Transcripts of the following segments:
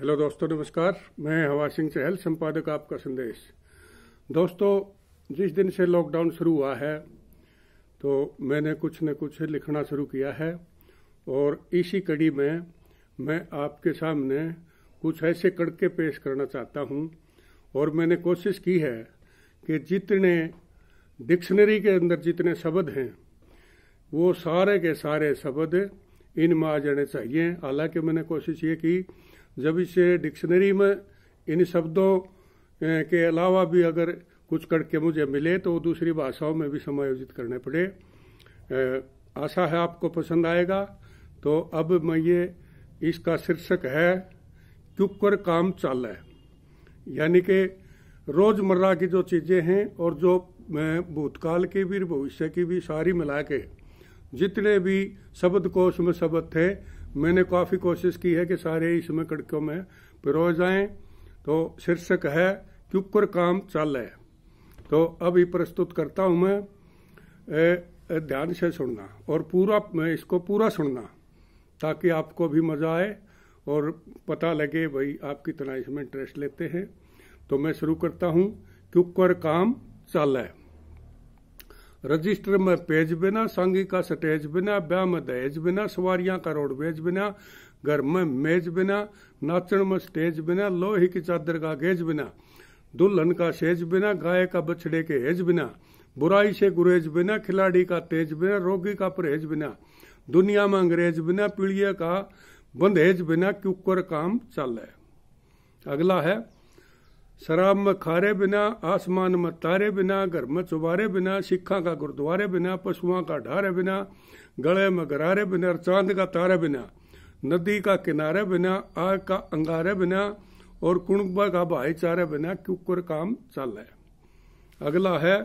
hello दोस्तों नमस्कार मैं हवा सिंह चहल संपादक आपका संदेश दोस्तों जिस दिन से लॉकडाउन शुरू हुआ है तो मैंने कुछ न कुछ लिखना शुरू किया है और इसी कड़ी में मैं आपके सामने कुछ ऐसे कड़के पेश करना चाहता हूं और मैंने कोशिश की है कि जितने डिक्शनरी के अंदर जितने शब्द हैं वो सारे के सारे शब्द इन में आ जाने चाहिए हालांकि मैंने कोशिश ये की जब इसे डिक्शनरी में इन शब्दों के अलावा भी अगर कुछ करके मुझे मिले तो दूसरी भाषाओं में भी समायोजित करने पड़े आशा है आपको पसंद आएगा तो अब मैं ये इसका शीर्षक है क्युकर काम चाल है यानी कि रोजमर्रा की जो चीज़ें हैं और जो भूतकाल की भी भविष्य की भी सारी मिला के जितने भी शब्द कोश में शब्द थे मैंने काफ़ी कोशिश की है कि सारे इसमें कड़कों में पिरो जाए तो शीर्षक है क्युकर काम चल है तो अभी प्रस्तुत करता हूं मैं ए, ध्यान से सुनना और पूरा मैं इसको पूरा सुनना ताकि आपको भी मज़ा आए और पता लगे भाई आप कितना इसमें इंटरेस्ट लेते हैं तो मैं शुरू करता हूँ क्युकर काम चल है रजिस्टर में पेज बिना सांगी का स्टेज बिना ब्याह में दहेज बिना सवारियां का रोडवेज बिना घर में मेज बिना नाचण में स्टेज बिना लोहे की चादर का गेज बिना दुल्हन का सेज बिना गाय का बछड़े के हेज बिना बुराई से गुरेज बिना खिलाड़ी का तेज बिना रोगी का परहेज बिना दुनिया में अंग्रेज बिना पीढ़िया का बंदेज बिना क्यूकर काम चल है अगला है शराब में खारे बिना आसमान में तारे बिना घर में चुबारे बिना सिखा का गुरुद्वारे बिना पशुओं का ढारे बिना गले में गरारे बिना चांद का तारे बिना नदी का किनारे बिना आग का अंगारे बिना और कुणबा का भाईचारे बिना क्यूकर काम चल है अगला है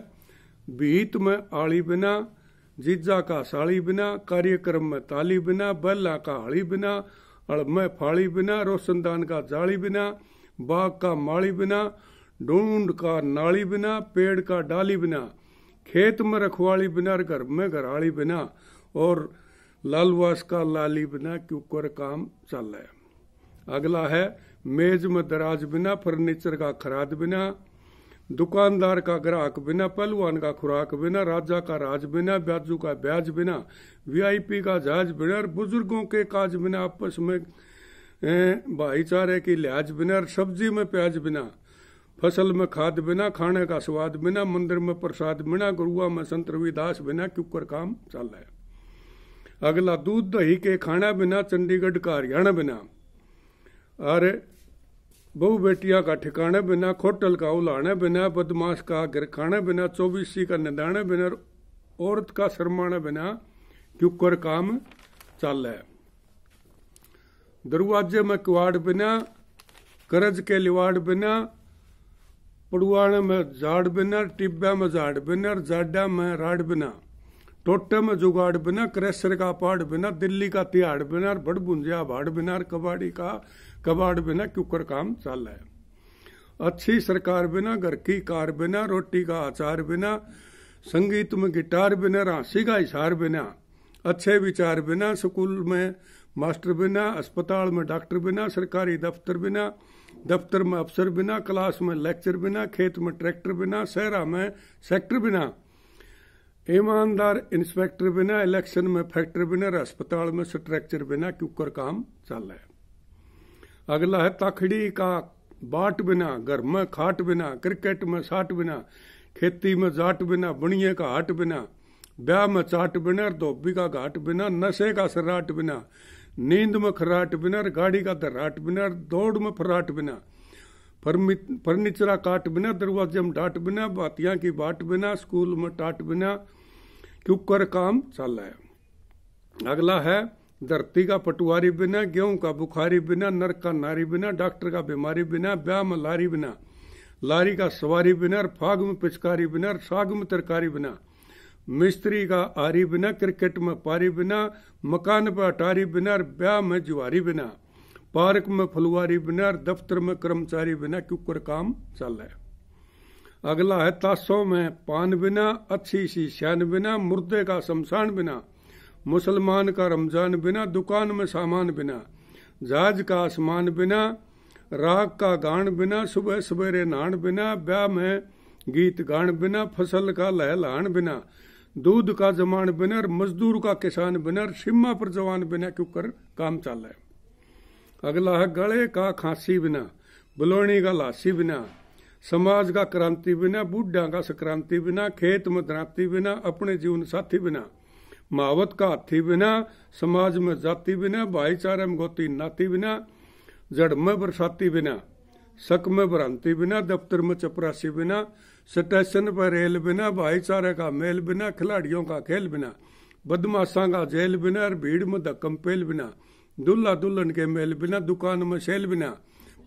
भीत में आली बिना जीजा का साड़ी बिना कार्यक्रम में ताली बिना बल्ला का हाली बिना अड़मे फाड़ी बिना रोशनदान का जाली बिना बाग का माली बिना ढूंढ का नाली बिना पेड़ का डाली बिना खेत में रखवाली बिना घर में घराली बिना और लालवास का लाली बिना क्यूकर काम चल है अगला है मेज में दराज बिना फर्नीचर का खराद बिना दुकानदार का ग्राहक बिना पहलवान का खुराक बिना राजा का राज बिना ब्याजू का ब्याज बिना वीआईपी का जहाज बिना बुजुर्गों के काज बिना आपस में भाईचारे की लिहाज बिना सब्जी में प्याज बिना फसल में खाद बिना खाने का स्वाद बिना मंदिर में प्रसाद बिना गुरुआ में संत रविदास बिना क्यूकर काम चल है अगला दूध दही के खाना बिना चंडीगढ़ का हरियाणा बिना और बहु बेटिया का ठिकाने बिना खोटल का उलाने बिना बदमाश का खाने बिना चौबीसी का निदाने बिना औरत का शर्माने बिना क्यूकर काम चल है दरवाजे में किवाड़ बिना करज के लिवाड़ बिना पड़ुआने में झाड़ बिना टिब्बा में झाड़ बिना जाडा में राड बिना टोटे में जुगाड़ बिना क्रेशर का पहाड़ बिना दिल्ली का तिहाड़ बिना बड़बुंजिया भाड़ बिना कबाड़ी का कबाड़ बिना क्यूकर काम चल है अच्छी सरकार बिना घर की कार बिना रोटी का आचार बिना संगीत में गिटार बिना हाँसी का इशार बिना अच्छे विचार बिना स्कूल में मास्टर बिना अस्पताल में डॉक्टर बिना सरकारी दफ्तर बिना दफ्तर में अफसर बिना क्लास में लेक्चर बिना खेत में ट्रैक्टर बिना शहरा में सेक्टर बिना ईमानदार इंस्पेक्टर बिना इलेक्शन में फैक्टर बिना अस्पताल में स्ट्रक्चर बिना क्यूकर काम चल रहा है अगला है ताखड़ी का बाट बिना घर में खाट बिना क्रिकेट में साट बिना खेती में जाट बिना बुनिए का हाट बिना ब्याह में चाट बिना धोबी का घाट बिना नशे का सराट बिना नींद में खराट बिना गाड़ी का दराट बिना दौड़ में फराट बिना फर्नीचरा काट बिना दरवाजे में डाट बिना बातिया की बाट बिना स्कूल में टाट बिना क्यूकर काम चल रहा है अगला है धरती का पटवारी बिना गेहूं का बुखारी बिना नर का नारी बिना डॉक्टर का बीमारी बिना ब्याह में लारी बिना लारी का सवारी बिना फाग में पिचकारी बिना साग में तरकारी बिना मिस्त्री का आरी बिना क्रिकेट में पारी बिना मकान पर अटारी बिना ब्याह में जुआरी बिना पार्क में फलवारी बिना दफ्तर में कर्मचारी बिना क्यों काम चल है अगला है ताशों में पान बिना अच्छी सी शैन बिना मुर्दे का शमशान बिना मुसलमान का रमजान बिना दुकान में सामान बिना जहाज का आसमान बिना राग का गान बिना सुबह सवेरे नान बिना ब्याह में गीत गान बिना फसल का लहलान बिना दूध का जमान बिनर मजदूर का किसान बिनर सिम्मा पर जवान बिना क्यों काम चल है अगला है गले का खांसी बिना बलोनी का लासी बिना समाज का क्रांति बिना बुढा का संक्रांति बिना खेत में द्रांति बिना अपने जीवन साथी बिना महावत का हाथी बिना समाज में जाति बिना भाईचारे में गोती नाती बिना जड़ में बरसाती बिना शक में भ्रांति बिना दफ्तर में चपरासी बिना स्टेशन पर रेल बिना भाईचारे का मेल बिना खिलाड़ियों का खेल बिना बदमाशा का जेल बिना और भीड़ में धक्कम पेल बिना दुल्हा दुल्हन के मेल बिना दुकान में सेल बिना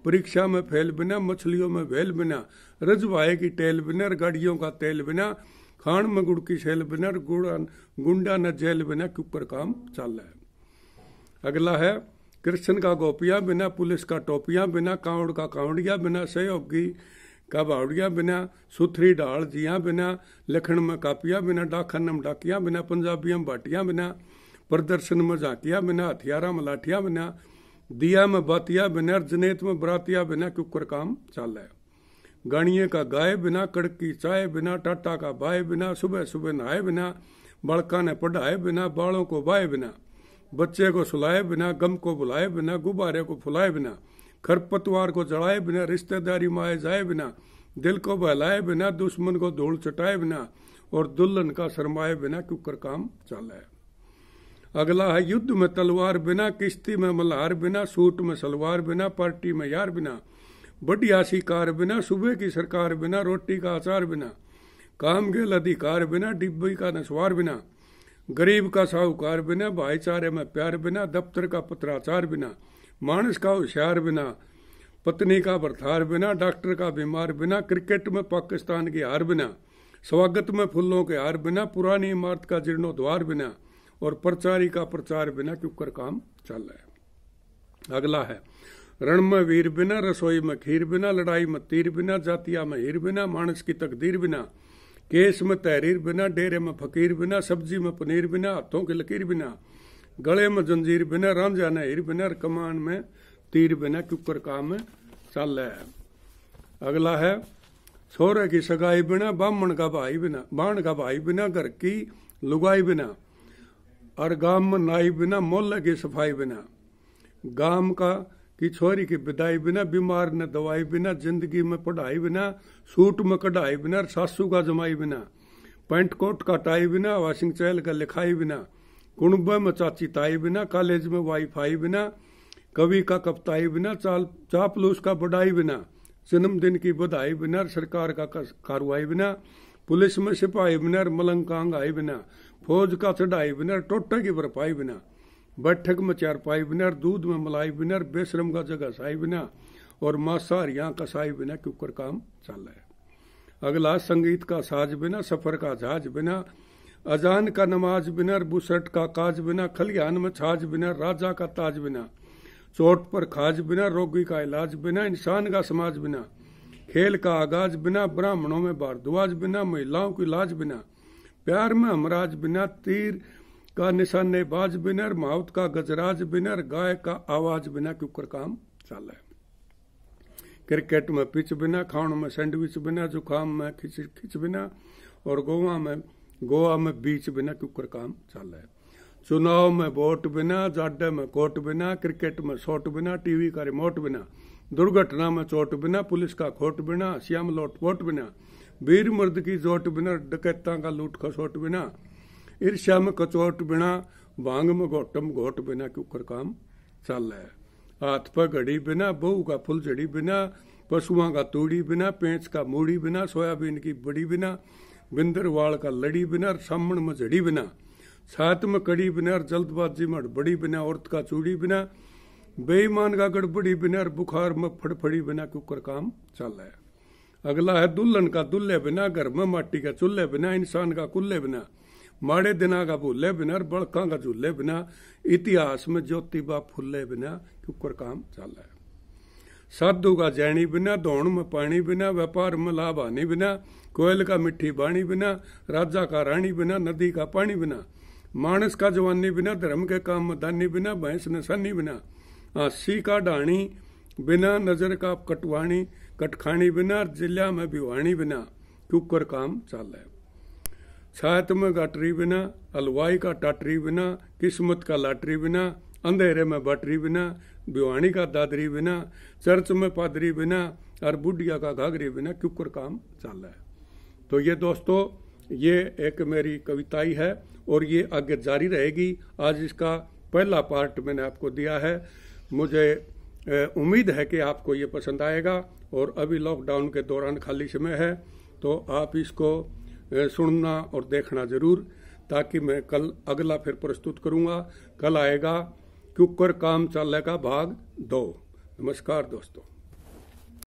परीक्षा में फेल बिना मछलियों में भेल बिना रजवाए की टेल बिना गाड़ियों का तेल बिना खान में गुड़ की शैल बिना गुड़ा गुंडा न जेल बिना कुकर काम चल रहा है अगला है कृष्ण का गोपिया बिना पुलिस का टोपिया बिना कावड़ का कांवड़िया बिना सहयोगी का बावड़िया बिना सुथरी डाल जिया बिना लखन में कापिया बिना डाखन में डाकिया बिना पंजाबिया में बाटिया बिना प्रदर्शन में झांकिया बिना हथियारा में लाठिया बिना दिया में बातिया बिना जनेत में बरातिया बिना क्यूकर काम चाल है गाड़िए का गाय बिना कड़की चाय बिना टाटा का बाय बिना सुबह सुबह नहाए बिना बड़का ने पढ़ाए बिना बालों को बाए बिना बच्चे को सुलाए बिना गम को बुलाए बिना गुब्बारे को फुलाए बिना खरपतवार को जड़ाए बिना रिश्तेदारी में आए जाए बिना दिल को बहलाए बिना दुश्मन को धूल चटाए बिना और दुल्हन का शरमाए बिना कुकर काम चला है अगला है युद्ध में तलवार बिना किश्ती में मल्हार बिना सूट में सलवार बिना पार्टी में यार बिना बढ़िया शिकार बिना सुबह की सरकार बिना रोटी का आचार बिना कामगेल अधिकार बिना डिब्बी का नसवार बिना गरीब का साहूकार बिना भाईचारे में प्यार बिना दफ्तर का पत्राचार बिना मानस का होशियार बिना पत्नी का बरथार बिना डॉक्टर का बीमार बिना क्रिकेट में पाकिस्तान की हार बिना स्वागत में फूलों के हार बिना पुरानी इमारत का जीर्णोद्वार बिना और प्रचारी का प्रचार बिना क्योंकर काम चल रहा है अगला है रण में वीर बिना रसोई में खीर बिना लड़ाई में तीर बिना जातिया में हीर बिना मानस की तकदीर बिना केस में तहरीर बिना डेरे में फकीर बिना सब्जी में पनीर बिना हाथों की लकीर बिना गले में जंजीर बिना रंजा ने हिर बिना कमान में तीर बिना चुकर काम चल है अगला है सोरे की सगाई बिना ब्राह्मण का भाई बिना बाण का भाई बिना घर की लुगाई बिना और गाम में नाई बिना मोहल्ले की सफाई बिना गाम का की छोरी की विदाई बिना बीमार ने दवाई बिना जिंदगी में पढ़ाई बिना सूट में कढ़ाई बिना सासू का जमाई बिना पेंट कोट का टाई बिना वाशिंग चैल का लिखाई बिना कुणबे में चाची ताई बिना कॉलेज में वाईफाई बिना कवि का कपताई बिना चाल चापलूस का बढ़ाई बिना जन्मदिन की बधाई बिना सरकार का कार्रवाई बिना पुलिस में सिपाही बिना मलंग कांग बिना फौज का चढ़ाई बिना टोटे की भरपाई बिना बैठक में चार पाई बिना दूध में मलाई बिना बेशरम का जगह साई बिना और मांसाहार यहाँ कसाई बिना क्यूकर काम चल रहा है अगला संगीत का साज बिना सफर का जहाज बिना अजान का नमाज बिना बुसट का काज बिना खलिहान में छाज बिना राजा का ताज बिना चोट पर खाज बिना रोगी का इलाज बिना इंसान का समाज बिना खेल का आगाज बिना ब्राह्मणों में भारद्वाज बिना महिलाओं की लाज बिना प्यार में हमराज बिना तीर का निशानेबाज बिना माउत का गजराज बिना गाय का आवाज बिना कर काम चाल है क्रिकेट में पिच बिना खाण में सैंडविच बिना जुकाम में खिच खिच बिना और गोवा में गोवा में बीच बिना कुकर काम चल रहा है चुनाव में वोट बिना जाडे में कोट बिना क्रिकेट में शॉट बिना टीवी का रिमोट बिना दुर्घटना में चोट बिना पुलिस का खोट बिना श्याम वोट बिना वीर मर्द की चोट बिना डकैता का लूट खसोट बिना ईर्ष्या में कचोट बिना भांग में घोटम घोट बिना कुकर काम चल रहा है हाथ पर घड़ी बिना बहू का फुलझड़ी बिना पशुओं का तूड़ी बिना पेंच का मूड़ी बिना सोयाबीन की बड़ी बिना बिंदरवाल का लड़ी बिना और सामण में झड़ी बिना साथ में कड़ी बिना और जल्दबाजी में हड़बड़ी बिना औरत का चूड़ी बिना बेईमान का गड़बड़ी बिना और बुखार में फड़फड़ी बिना कुकर काम चल रहा है अगला है दुल्हन का दुल्हे बिना घर में माटी का चूल्हे बिना इंसान का कुल्ले बिना माड़े दिना का भूल्हे बिना और बड़का का झूल्हे बिना इतिहास में ज्योति बा फुल्ले बिना कुकर काम चल रहा है साधु का जैनी बिना दौड़ में पानी बिना व्यापार में लाभ आने बिना कोयल का मिट्टी बाणी बिना राजा का रानी बिना नदी का पानी बिना मानस का जवानी बिना धर्म के काम मदानी बिना भैंस नशानी बिना हासी का डाणी बिना नजर का कटवाणी कटखाणी बिना जिला में भिवाणी बिना कुकर काम चाल है छात में गाटरी बिना हलवाई का टाटरी बिना किस्मत का लाटरी बिना अंधेरे में बाटरी बिना भिवाणी का दादरी बिना चर्च में पादरी बिना और बुढ़िया का घाघरी बिना क्यूकर काम चाल है तो ये दोस्तों ये एक मेरी कविताई है और ये आगे जारी रहेगी आज इसका पहला पार्ट मैंने आपको दिया है मुझे उम्मीद है कि आपको ये पसंद आएगा और अभी लॉकडाउन के दौरान खाली समय है तो आप इसको सुनना और देखना ज़रूर ताकि मैं कल अगला फिर प्रस्तुत करूँगा कल आएगा क्यूकर काम चाले का भाग दो नमस्कार दोस्तों